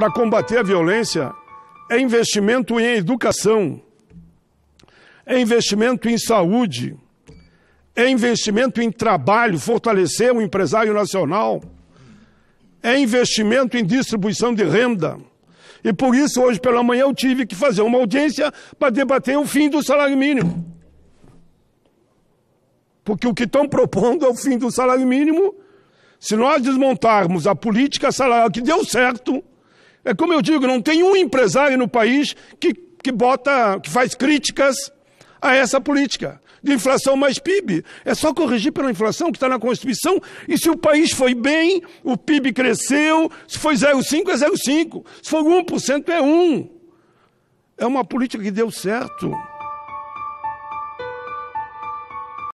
para combater a violência é investimento em educação, é investimento em saúde, é investimento em trabalho, fortalecer o empresário nacional, é investimento em distribuição de renda. E por isso, hoje pela manhã, eu tive que fazer uma audiência para debater o fim do salário mínimo. Porque o que estão propondo é o fim do salário mínimo. Se nós desmontarmos a política salarial que deu certo, é como eu digo, não tem um empresário no país que, que bota, que faz críticas a essa política de inflação mais PIB. É só corrigir pela inflação que está na Constituição. E se o país foi bem, o PIB cresceu. Se foi 0,5 é 0,5. Se foi 1% é 1. É uma política que deu certo.